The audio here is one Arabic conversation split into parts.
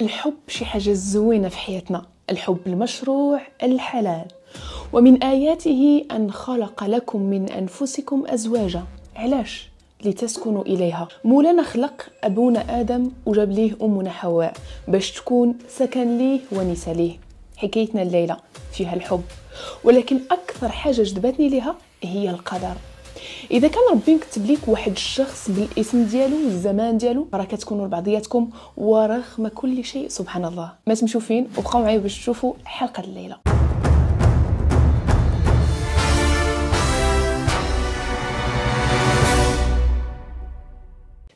الحب شي حاجة زوينة في حياتنا الحب المشروع الحلال ومن آياته أن خلق لكم من أنفسكم أزواجا علاش؟ لتسكنوا إليها مولانا خلق أبونا آدم وجاب ليه أمنا حواء باش تكون سكن ليه ونساء ليه حكايتنا الليلة فيها الحب ولكن أكثر حاجة جذبتني لها هي القدر اذا كان ربي مكتب ليك واحد الشخص بالاسم ديالو والزمان ديالو راه كتكونوا لبعضياتكم ورغم كل شيء سبحان الله ما تمشوا فين وبقاو معايا باش تشوفوا حلقه الليله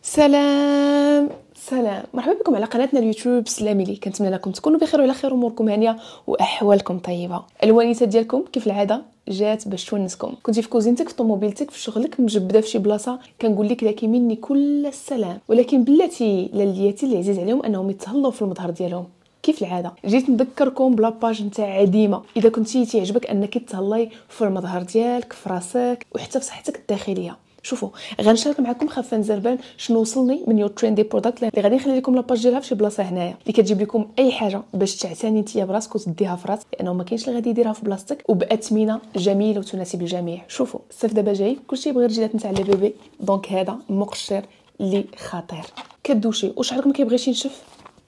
سلام السلام مرحبا بكم على قناتنا اليوتيوب سلامي لي كنتمنى لكم تكونوا بخير وعلى خير اموركم هانيه واحوالكم طيبه الونيسه ديالكم كيف العاده جات باش تونسكم كنتي في كوزينتك في طوموبيلتك في شغلك مجبده في شي بلاصه كنقول لك لك مني كل السلام ولكن بلاتي للياتي اللي عزيز عليهم انهم يتهلاو في المظهر ديالهم كيف العاده جيت نذكركم بلا باج نتاع عديمه اذا كنتي تعجبك انك تهلاي في المظهر ديالك في راسك وحتى في صحتك الداخليه شوفوا غنشارك معكم خفان زربان شنو وصلني من يور تريندي برودكت اللي غادي نخلي لكم لاباج ديالها فشي بلاصه هنايا اللي كتجيب لكم اي حاجه باش تعتني نتيا براسك وتديها في راسك لانه ما كاينش اللي غادي يديرها في بلاصتك وباثمنه جميله وتناسب الجميع شوفوا الصيف دابا جاي كلشي يبغي رجيلات نتاع لي بيبي دونك هذا مقشر اللي خطير كدوشي وشحالك ما كيبغيش ينشف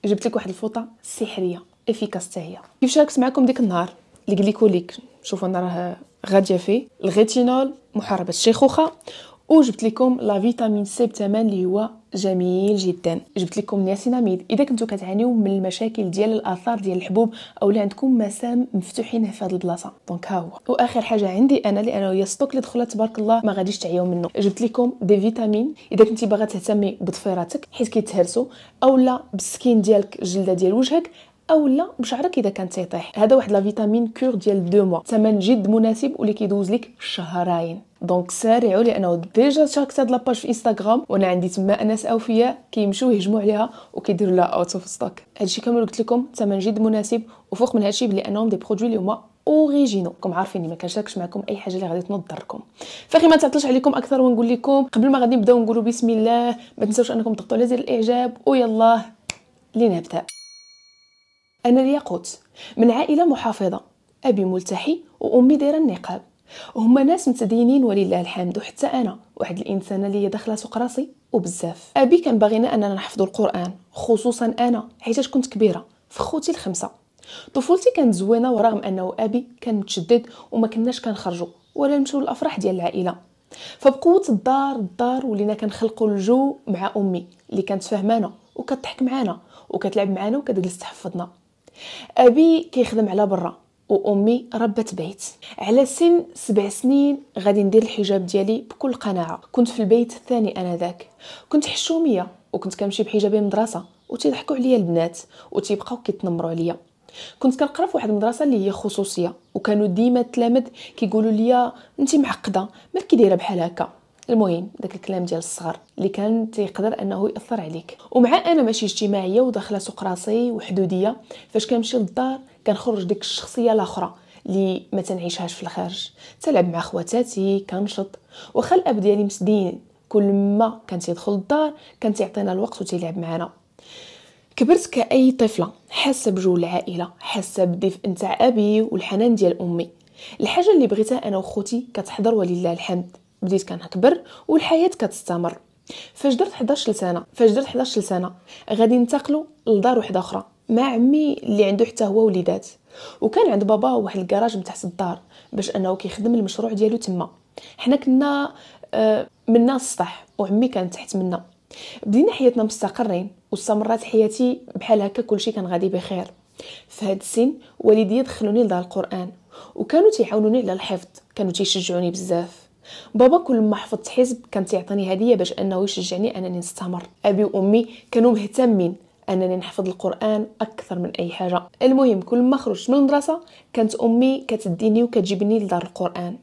جبت لك واحد الفوطه سحريه افيكاس حتى هي كيف شاركت معكم ديك النهار الجليكوليك شوفوا انا راه غاديه فيه الغيتينول محاربه الشيخوخه وجبت لكم لا فيتامين سي بثمن اللي هو جميل جدا جبت لكم نياسيناميد اذا كنتو كتعانيو من المشاكل ديال الاثار ديال الحبوب او اللي عندكم مسام مفتوحين في هذه البلاصه دونك ها هو واخر حاجه عندي انا لانه هي ستوك اللي دخلت تبارك الله ما غاديش تعياو منه جبت لكم دي فيتامين اذا كنتي باغا تهتمي بضفيراتك حيت كيتهرسوا اولا بالسكين ديالك الجلده ديال وجهك او لا بشعرك اذا كان تيطيح هذا واحد لا فيتامين كور ديال 2 موا ثمن جد مناسب واللي كيدوز لك شهرين دونك سارعوا لانه ديجا شاركت هاد لاباج في انستغرام وانا عندي تما ناس اوفياء كيمشيو يهجموا عليها وكيديروا لها اوت اوف ستوك هادشي كامل قلت لكم ثمن جد مناسب وفوق من هادشي بلي انهم دي برودوي اللي هما اوريجينو كما عارفيني ما كنشاركش معكم اي حاجه اللي غادي تنوض فاخي ما تعطلش عليكم اكثر ونقول لكم قبل ما غادي نبداو نقولوا بسم الله ما تنساوش انكم تضغطوا على زر الاعجاب ويلا لنبدا أنا الياقوت من عائلة محافظة أبي ملتحي وأمي دايرة النقاب هما ناس متدينين ولله الحمد وحتى أنا واحد الإنسانة اللي هي داخلة سوق راسي وبزاف أبي كان باغينا أننا نحفظ القرآن خصوصا أنا حيتاش كنت كبيرة في خوتي الخمسة طفولتي كانت زوينة ورغم أنه أبي كان متشدد وما كناش خرجو ولا نمشيو للأفراح ديال العائلة فبقوة الدار الدار ولينا كنخلقوا الجو مع أمي اللي كانت فهمانة وكتضحك معانا وكتلعب معانا وكتجلس تحفظنا ابي كيخدم على برا وامي ربت بيت على سن سبع سنين غادي ندير الحجاب ديالي بكل قناعه كنت في البيت الثاني انا ذاك كنت حشوميه وكنت كنمشي بحجابي مدرسه وتيضحكوا عليا البنات وتيبقاو كيتنمروا عليا كنت كنقرا في واحد المدرسه اللي هي خصوصيه وكانوا ديما التلامذ كيقولوا لي انت معقده مالك دايره بحال هكا المهم داك الكلام ديال الصغر اللي كان تيقدر انه ياثر عليك ومع انا ماشي اجتماعيه وداخله سوق راسي وحدوديه فاش كنمشي للدار كنخرج ديك الشخصيه الاخرى اللي ما تنعيشهاش في الخارج تلعب مع خواتاتي كنشط واخا الاب ديالي مسدين كل ما كان تيدخل الدار كان يعطينا الوقت وتيلعب معنا كبرت كأي طفلة حاسة بجو العائلة حاسة بالدفء نتاع أبي والحنان ديال أمي الحاجة اللي بغيتها أنا وخوتي كتحضر ولله الحمد بديت كنكبر والحياه كتستمر فاش درت 11 سنه فاش درت 11 سنه غادي ننتقلوا لدار وحده اخرى مع عمي اللي عنده حتى هو وليدات وكان عند بابا واحد الكراج من تحت الدار باش انه كيخدم المشروع ديالو تما حنا كنا آه، منا السطح وعمي كان تحت منا بدينا حياتنا مستقرين واستمرت حياتي بحال هكا كلشي كان غادي بخير في هاد السن والدي دخلوني لدار القران وكانوا تيعاونوني على الحفظ كانوا تيشجعوني بزاف بابا كل ما حفظت حزب كان تيعطيني هديه باش انه يشجعني انني نستمر ابي وامي كانوا مهتمين انني نحفظ القران اكثر من اي حاجه المهم كل ما خرجت من المدرسه كانت امي كتديني وكتجيبني لدار القران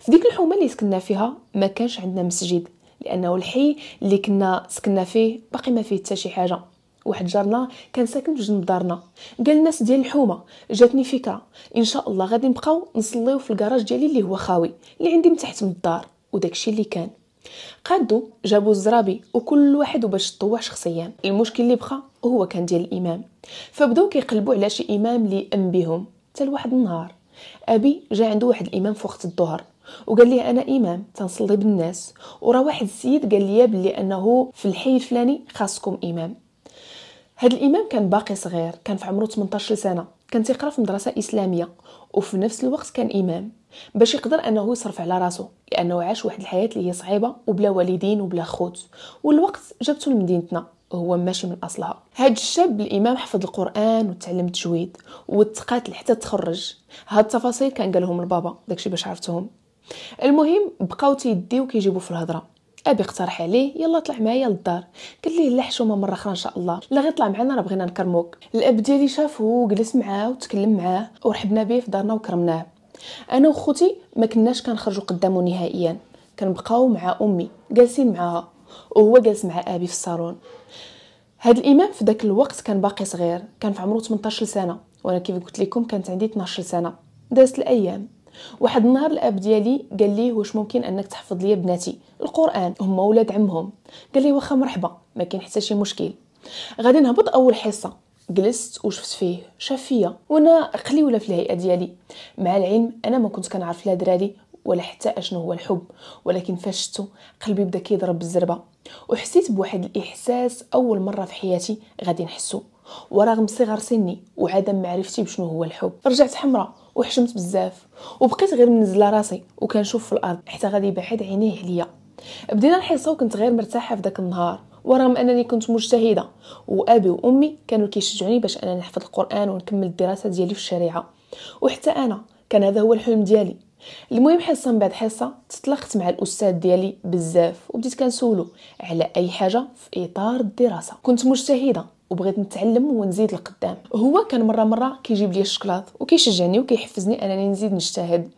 في ديك الحومه اللي سكننا فيها ما كانش عندنا مسجد لانه الحي اللي كنا سكننا فيه باقي ما فيه حتى شي حاجه واحد جارنا كان ساكن في جنب دارنا قال الناس ديال الحومه جاتني فكره ان شاء الله غادي نبقاو نصليو في الكراج ديالي اللي هو خاوي اللي عندي من تحت من الدار وداكشي اللي كان قادو جابوا الزرابي وكل واحد وباش طوع شخصيا المشكل اللي بقى هو كان ديال الامام فبداو كيقلبوا على شي امام لي ام بهم حتى لواحد النهار ابي جا عنده واحد الامام في وقت الظهر وقال لي انا امام تنصلي بالناس ورا واحد السيد قال لي بلي انه في الحي الفلاني خاصكم امام هذا الامام كان باقي صغير كان في عمره 18 سنه كان تيقرا في مدرسه اسلاميه وفي نفس الوقت كان امام باش يقدر انه يصرف على راسه لانه عاش واحد الحياه اللي هي صعيبه وبلا والدين وبلا خوت والوقت جابته لمدينتنا وهو ماشي من اصلها هاد الشاب الامام حفظ القران وتعلم التجويد وتقاتل حتى تخرج هاد التفاصيل كان قالهم البابا داكشي باش عرفتهم المهم بقاو تيديو كيجيبو في الهضره ابي اقترح عليه يلا طلع معايا للدار قال لي لا حشومه مره اخرى ان شاء الله لا غير طلع معنا راه بغينا نكرموك الاب ديالي شافه وجلس معاه وتكلم معاه ورحبنا به في دارنا وكرمناه انا وخوتي ما كناش كنخرجوا قدامه نهائيا كنبقاو مع امي جالسين معاها وهو جالس مع ابي في الصالون هاد الامام في داك الوقت كان باقي صغير كان في عمره 18 سنه وانا كيف قلت لكم كانت عندي 12 سنه دازت الايام واحد النهار الاب ديالي قال لي واش ممكن انك تحفظ لي بناتي القران هما ولاد عمهم قال لي واخا مرحبا ما كاين حتى شي مشكل غادي نهبط اول حصه جلست وشفت فيه شاف فيا وانا ولا في الهيئه ديالي مع العلم انا ما كنت كنعرف لا دراري ولا حتى اشنو هو الحب ولكن فاش شفتو قلبي بدا كيضرب بالزربه وحسيت بواحد الاحساس اول مره في حياتي غادي نحسو ورغم صغر سني وعدم معرفتي بشنو هو الحب رجعت حمراء وحشمت بزاف وبقيت غير منزله راسي وكنشوف في الارض حتى غادي بعيد عينيه عليا بدينا الحصه وكنت غير مرتاحه في داك النهار ورغم انني كنت مجتهده وابي وامي كانوا كيشجعوني باش انا نحفظ القران ونكمل الدراسه ديالي في الشريعه وحتى انا كان هذا هو الحلم ديالي المهم حصه من بعد حصه تطلقت مع الاستاذ ديالي بزاف وبديت كنسولو على اي حاجه في اطار الدراسه كنت مجتهده وبغيت نتعلم ونزيد لقدام هو كان مره مره كيجيب لي الشكلاط وكيشجعني وكيحفزني انني نزيد نجتهد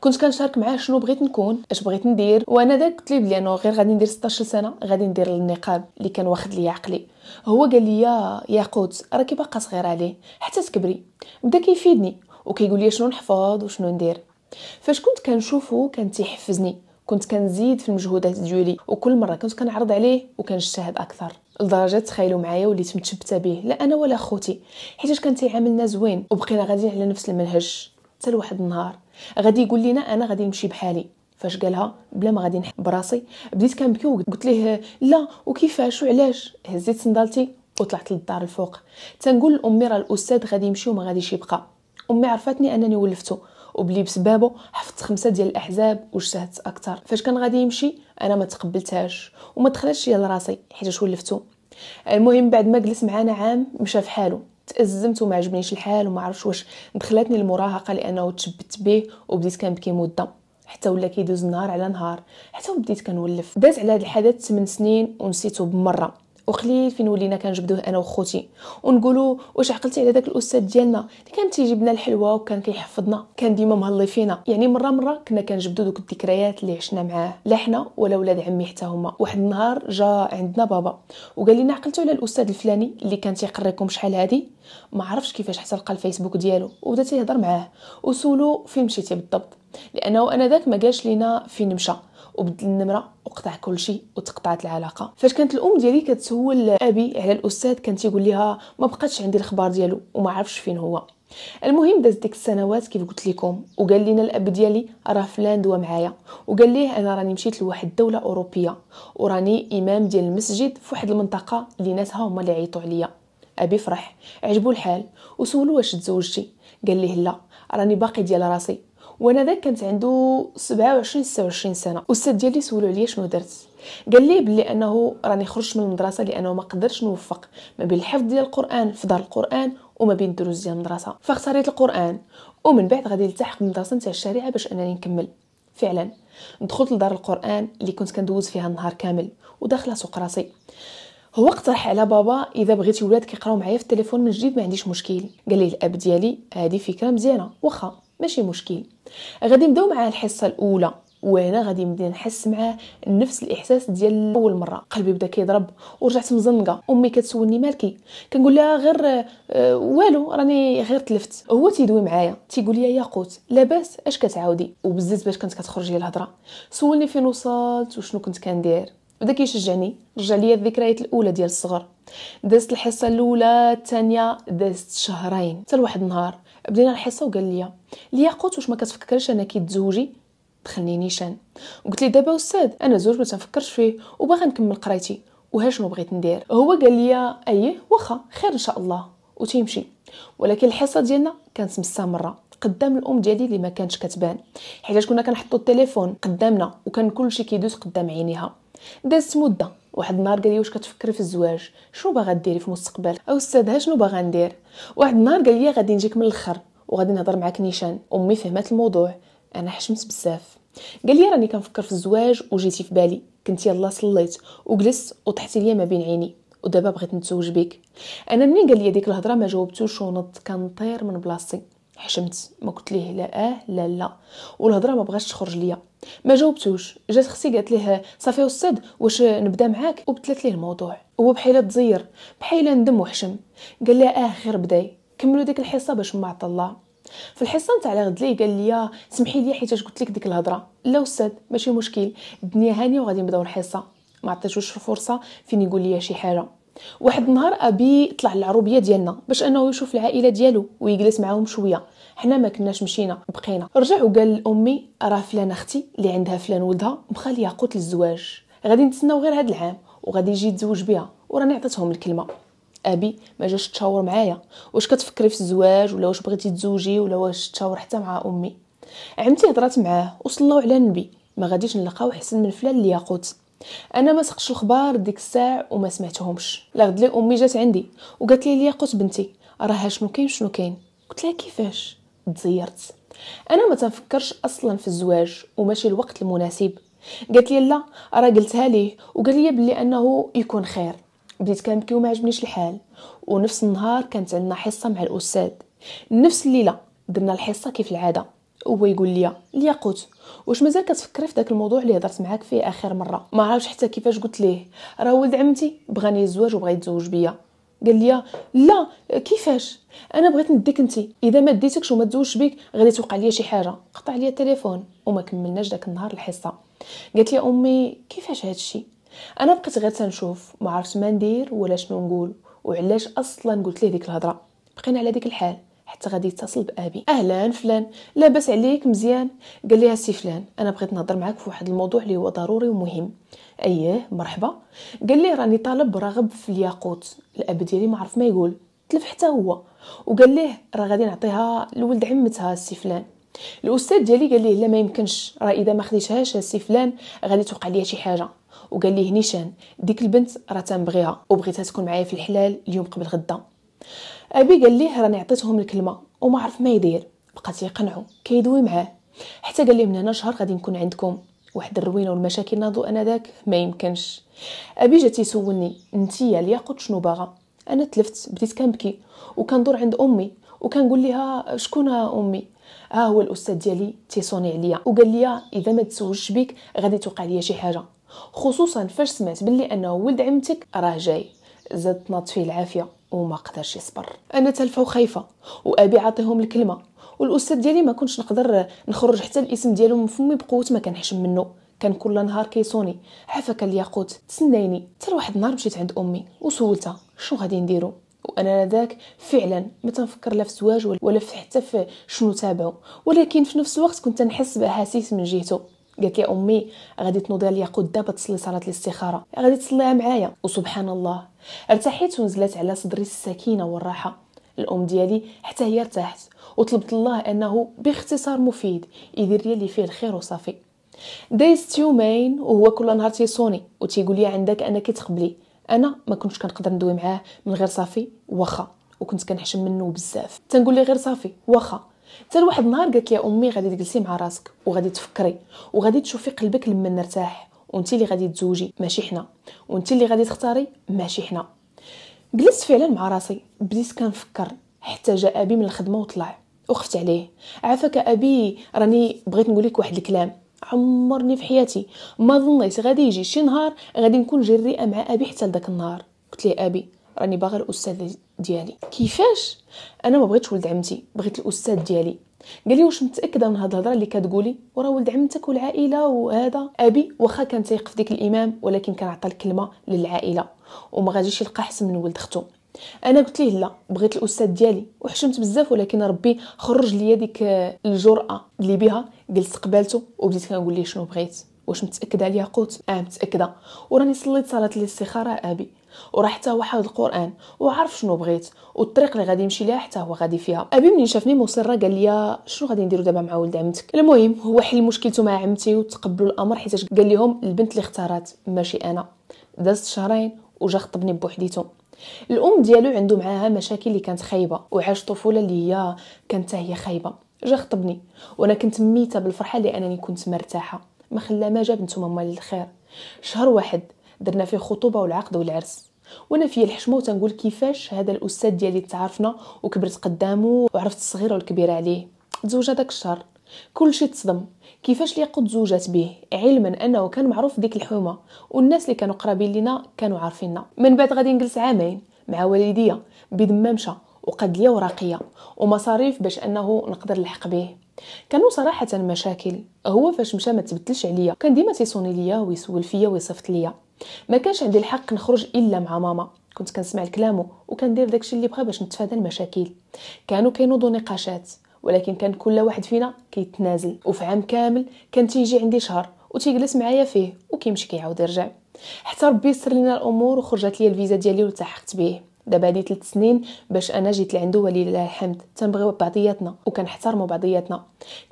كنت كنشارك معاه شنو بغيت نكون اش بغيت ندير وانا داك قلت لي بلي انا غير غادي ندير 16 سنه غادي ندير النقاب اللي كان واخد لي عقلي هو قال لي يا ياقوت راكي باقا صغيره عليه حتى تكبري بدا كيفيدني وكيقول لي شنو نحفظ وشنو ندير فاش كنت كنشوفه كان تيحفزني كنت كنزيد في المجهودات ديولي وكل مره كنت كنعرض عليه وكنجتهد اكثر لدرجه تخيلوا معايا وليت متشبته به لا انا ولا خوتي حيت كان تيعاملنا زوين وبقينا غاديين على نفس المنهج حتى لواحد النهار غادي يقول لنا انا غادي نمشي بحالي فاش قالها بلا ما غادي نحب براسي بديت كنبكي وقلت ليه لا وكيفاش وعلاش هزيت صندالتي وطلعت للدار الفوق تنقول لامي راه الاستاذ غادي يمشي وما غاديش يبقى امي عرفتني انني ولفتو وبلي بسبابه حفظت خمسه ديال الاحزاب واجتهدت اكثر فاش كان غادي يمشي انا ما تقبلتهاش وما دخلتش هي لراسي حيت ولفتو المهم بعد ما جلس معانا عام مشى في حاله تازمت وما عجبنيش الحال وما عرفتش واش دخلتني المراهقه لانه تشبت به وبديت كنبكي مده حتى ولا كيدوز نهار على نهار حتى بديت كنولف داز على هذا الحدث 8 سنين ونسيته بمره وقليل فين ولينا كنجبدوه انا وخوتي ونقولوا واش عقلتي على داك الاستاذ ديالنا اللي كان تيجيب لنا الحلوه وكان كيحفظنا كان ديما مهلي فينا يعني مره مره كنا كنجبدو دوك الذكريات اللي عشنا معاه لا حنا ولا ولاد عمي حتى هما واحد النهار جا عندنا بابا وقال لنا عقلتو على الاستاذ الفلاني اللي كان تيقريكم شحال هادي ما عرفش كيفاش حتى لقى الفيسبوك ديالو وبدا تيهضر معاه وسولو فين مشيتي بالضبط لانه انا ذاك ما قالش لينا فين مشى وبدل النمره وقطع كل شيء وتقطعت العلاقه فاش كانت الام ديالي كتسول ابي على الاستاذ كان تيقول لها ما بقاتش عندي الخبر ديالو وما عرفش فين هو المهم دازت ديك السنوات كيف قلت لكم وقال لنا الاب ديالي راه فلان دوا معايا وقال ليه انا راني مشيت لواحد الدوله اوروبيه وراني امام ديال المسجد في واحد المنطقه اللي ناسها هما اللي عيطوا عليا ابي فرح عجبو الحال وسولو واش تزوجتي قال ليه لا راني باقي ديال راسي وانا ذاك كانت عنده 27 26 سنه الاستاذ ديالي سولو عليا شنو درت قال لي بلي انه راني خرجت من المدرسه لانه ما قدرش نوفق ما بين الحفظ ديال القران في دار القران وما بين الدروس ديال المدرسه فاختاريت القران ومن بعد غادي نلتحق بالمدرسه نتاع الشريعه باش انني نكمل فعلا دخلت لدار القران اللي كنت كندوز فيها النهار كامل وداخله سوق راسي هو اقترح على بابا اذا بغيتي ولادك يقراو معايا في التليفون من جديد ما عنديش مشكل قال لي الاب ديالي هذه فكره مزيانه واخا ماشي مشكل غادي نبداو مع الحصه الاولى وانا غادي نبدا نحس معاه نفس الاحساس ديال اول مره قلبي بدا كيضرب ورجعت مزنقه امي كتسولني مالكي كنقول لها غير آه والو راني غير تلفت هو تيدوي معايا تيقول لي ياقوت لاباس اش كتعاودي وبزز باش كنت كتخرج لي الهضره سولني فين وصلت وشنو كنت كندير بدا كيشجعني رجع ليا الذكريات الاولى ديال الصغر دازت الحصه الاولى الثانيه دازت شهرين حتى لواحد النهار بدينا الحصه وقال لي الياقوت واش ما كتفكرش انا كي تزوجي دخلني نيشان قلت لي دابا استاذ انا زوج ما تنفكرش فيه وباغا نكمل قرايتي وها شنو بغيت ندير هو قال لي ايه واخا خير ان شاء الله وتيمشي ولكن الحصه ديالنا كانت مستمره قدام الام ديالي اللي ما كانتش كتبان حيت كنا كنحطوا التليفون قدامنا وكان كلشي كيدوز قدام عينيها دازت مده واحد النهار قال لي واش كتفكري في الزواج شنو باغا ديري في المستقبل او استاذها شنو باغا ندير واحد النهار قال لي غادي نجيك من الاخر وغادي نهضر معاك نيشان امي فهمت الموضوع انا حشمت بزاف قال لي راني كنفكر في الزواج وجيتي في بالي كنت يلا صليت وجلست وطحتي ليا ما بين عيني ودابا بغيت نتزوج بك انا منين قال لي ديك الهضره ما جاوبتوش ونط كنطير من بلاصتي حشمت ما قلت ليه لا اه لا لا والهضره ما بغاتش تخرج ليا ما جاوبتوش جات اختي قالت ليه صافي استاذ واش نبدا معاك وبتلت ليه الموضوع هو بحال تزير بحال ندم وحشم قال لها اه خير بداي كملوا ديك الحصه باش ما الله في الحصه نتاع الغد لي قال لي سمحي لي حيت قلت لك ديك الهضره لا استاذ ماشي مشكل الدنيا هانيه وغادي نبداو الحصه ما عطيتوش الفرصه فين يقول لي شي حاجه واحد النهار ابي طلع للعروبيه ديالنا باش انه يشوف العائله ديالو ويجلس معاهم شويه حنا ما كناش مشينا بقينا رجع وقال لامي راه فلان اختي اللي عندها فلان ولدها مخال ياقوت للزواج غادي نتسناو غير هاد العام وغادي يجي يتزوج بها وراني عطيتهم الكلمه ابي ما جاش تشاور معايا واش كتفكري في الزواج ولا واش بغيتي تزوجي ولا واش تشاور حتى مع امي عمتي هضرات معاه وصلوا على النبي ما غاديش نلقاو حسن من فلان الياقوت انا ما سقش الخبار ديك الساعه وما سمعتهمش لا لي امي جات عندي وقالت لي الياقوت بنتي راها شنو كاين شنو كاين قلت لها كيفاش تزيرت انا ما تنفكرش اصلا في الزواج وماشي الوقت المناسب قالت لي لا راه قلتها ليه وقال لي بلي انه يكون خير بديت كنبكي وما عجبنيش الحال ونفس النهار كانت عندنا حصه مع الاستاذ نفس الليله درنا الحصه كيف العاده هو يقول لي الياقوت واش مازال كتفكري في داك الموضوع اللي هضرت معاك فيه اخر مره ما عرفتش حتى كيفاش قلت ليه راه ولد عمتي بغاني الزواج وبغى يتزوج بيا قال لي لا كيفاش انا بغيت نديك انت اذا ما ديتكش وما تزوجش بك غادي توقع لي شي حاجه قطع لي التليفون وما كملناش داك النهار الحصه قالت لي امي كيفاش هادشي انا بقيت غير تنشوف ما عرفت ما ندير ولا شنو نقول وعلاش اصلا قلت ليه ديك الهضره بقينا على ديك الحال حتى غادي يتصل بابي اهلا فلان لاباس عليك مزيان قال لي سي فلان انا بغيت نهضر معاك في واحد الموضوع اللي هو ضروري ومهم اييه مرحبا قال لي راني طالب راغب في الياقوت الاب ديالي ما عرف ما يقول تلف حتى هو وقال ليه راه غادي نعطيها لولد عمتها سي فلان الاستاذ ديالي قال ليه لا ما يمكنش راه اذا ما خديتهاش سي فلان غادي توقع ليا شي حاجه وقال ليه نيشان ديك البنت راه تنبغيها وبغيتها تكون معايا في الحلال اليوم قبل غدا ابي قال ليه راني عطيتهم الكلمه وما عرف ما يدير بقى تيقنعو كيدوي معاه حتى قال لي من هنا شهر غادي نكون عندكم واحد الروينه والمشاكل ناضو انا ذاك ما يمكنش ابي جا تيسولني انتيا الياقوت شنو باغا انا تلفت بديت كنبكي وكندور عند امي وكنقول لها شكون امي ها هو الاستاذ ديالي تيصوني عليا وقال لي اذا ما تزوجش بك غادي توقع ليا شي حاجه خصوصا فاش سمعت بلي انه ولد عمتك راه جاي زادت فيه العافيه وما قدرش يصبر انا تلفه وخايفه وابي عاطيهم الكلمه والاستاذ ديالي ما كنتش نقدر نخرج حتى الاسم ديالو من فمي بقوه ما كنحشم منه كان كل نهار كيصوني حفك الياقوت تسنيني حتى واحد النهار مشيت عند امي وسولتها شنو غادي نديرو وانا ذاك فعلا ما تنفكر لا في الزواج ولا في حتى في شنو تابعو ولكن في نفس الوقت كنت نحس باحاسيس من جهته قالت لي امي غادي تنوضي عليا قدام تصلي صلاه الاستخاره غادي تصليها معايا وسبحان الله ارتحيت ونزلت على صدري السكينه والراحه الام ديالي حتى هي ارتاحت وطلبت الله انه باختصار مفيد يدير لي فيه الخير وصافي دايزت يومين وهو كل نهار تيصوني وتيقول لي عندك انا كتقبلي انا ما كنتش كنقدر ندوي معاه من غير صافي واخا وكنت كنحشم منه بزاف تنقول لي غير صافي واخا حتى لواحد النهار قالت لي امي غادي تجلسي مع راسك وغادي تفكري وغادي تشوفي قلبك لما نرتاح وانت اللي غادي تزوجي ماشي حنا وانت اللي غادي تختاري ماشي حنا جلست فعلا مع راسي بديت كنفكر حتى جاء ابي من الخدمه وطلع وخفت عليه عافاك ابي راني بغيت نقول لك واحد الكلام عمرني في حياتي ما ظنيت غادي يجي شي نهار غادي نكون جريئه مع ابي حتى لذاك النهار قلت ليه ابي راني باغا الاستاذ ديالي كيفاش انا ما بغيتش ولد عمتي بغيت الاستاذ ديالي قال لي واش متاكده من هاد الهضره اللي كتقولي وراه ولد عمتك والعائله وهذا ابي واخا كان تيقف في ديك الامام ولكن كان عطى الكلمه للعائله وما غاديش يلقى حسن من ولد اختو انا قلت ليه لا بغيت الاستاذ ديالي وحشمت بزاف ولكن ربي خرج ليا ديك الجراه اللي بها جلست قبالته وبديت كنقول ليه شنو بغيت واش متاكده عليها قلت اه متاكده وراني صليت صلاه الاستخاره آه، ابي وراح حتى هو حافظ القران وعارف شنو بغيت والطريق اللي غادي يمشي ليها حتى هو غادي فيها ابي منين شافني مصره قال لي شنو غادي نديرو دابا مع ولد عمتك المهم هو حل مشكلته مع عمتي وتقبلوا الامر حيت قال لهم البنت اللي اختارت ماشي انا دازت شهرين وجا خطبني بوحديته الام ديالو عنده معاها مشاكل اللي كانت خايبه وعاش طفوله اللي هي كانت هي خايبه جا خطبني وانا كنت ميته بالفرحه لانني كنت مرتاحه ما خلا ما جاب نتوما مال الخير شهر واحد درنا فيه الخطوبه والعقد والعرس وانا في الحشمه وتنقول كيفاش هذا الاستاذ ديالي تعرفنا وكبرت قدامه وعرفت الصغيره والكبيره عليه تزوج هذاك الشهر كلشي تصدم كيفاش ليقود زوجات به علما انه كان معروف ديك الحومه والناس اللي كانوا قرابين لينا كانوا عارفيننا من بعد غادي نجلس عامين مع والديا بدمامشه وقد ليا وراقيه ومصاريف باش انه نقدر نلحق به كانوا صراحه مشاكل هو فاش مشى ما تبدلش عليا كان ديما تيصوني ليا ويسول فيا ويصيفط ليا ما كانش عندي الحق نخرج الا مع ماما كنت كنسمع كلامه وكندير داكشي اللي بغا باش نتفادى المشاكل كانوا كينوضوا نقاشات ولكن كان كل واحد فينا كيتنازل وفي عام كامل كان تيجي عندي شهر وتيجلس معايا فيه وكيمشي كيعاود يرجع حتى ربي يسر لنا الامور وخرجت لي الفيزا ديالي والتحقت به دابا هادي 3 سنين باش انا جيت لعندو ولله الحمد تنبغيو بعضياتنا وكنحترموا بعضياتنا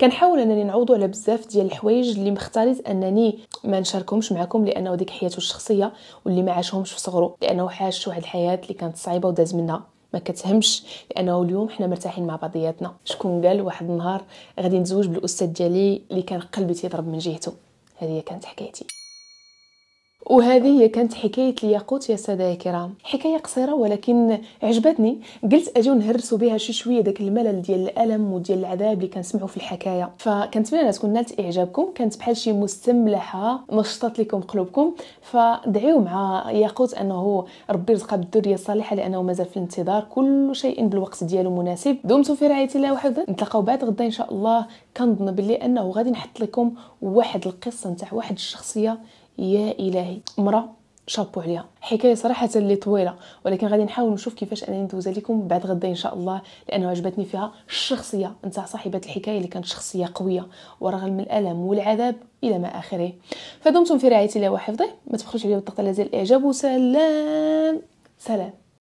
كنحاول انني نعوضو على بزاف ديال الحوايج اللي مختاريت انني ما نشاركهمش معكم لانه ديك حياته الشخصيه واللي ما عاشهمش في صغرو لانه حاش واحد الحياه اللي كانت صعيبه وداز منها ما كتهمش لانه اليوم حنا مرتاحين مع بعضياتنا شكون قال واحد النهار غادي نتزوج بالاستاذ ديالي اللي كان قلبي تيضرب من جهته هذه كانت حكايتي وهذه هي كانت حكاية الياقوت يا سادة كرام حكاية قصيرة ولكن عجبتني قلت أجيو نهرسوا بها شي شوية داك الملل ديال الألم وديال العذاب اللي كنسمعوا في الحكاية فكنتمنى أنها تكون نالت إعجابكم كانت بحال شي مستملحة نشطت لكم قلوبكم فدعيو مع ياقوت أنه ربي رزقها بالذرية الصالحة لأنه مازال في الانتظار كل شيء بالوقت ديالو مناسب دمتم في رعاية الله وحفظه نتلاقاو بعد غدا إن شاء الله كنظن بلي أنه غادي نحط لكم واحد القصة نتاع واحد الشخصية يا الهي مره شابو عليها حكايه صراحه اللي طويله ولكن غادي نحاول نشوف كيفاش انا ندوزها لكم بعد غدا ان شاء الله لانه عجبتني فيها الشخصيه نتاع صاحبه الحكايه اللي كانت شخصيه قويه ورغم الالم والعذاب الى ما اخره فدمتم في رعايه الله وحفظه ما تبخلوش عليا بالضغط على زر الاعجاب وسلام سلام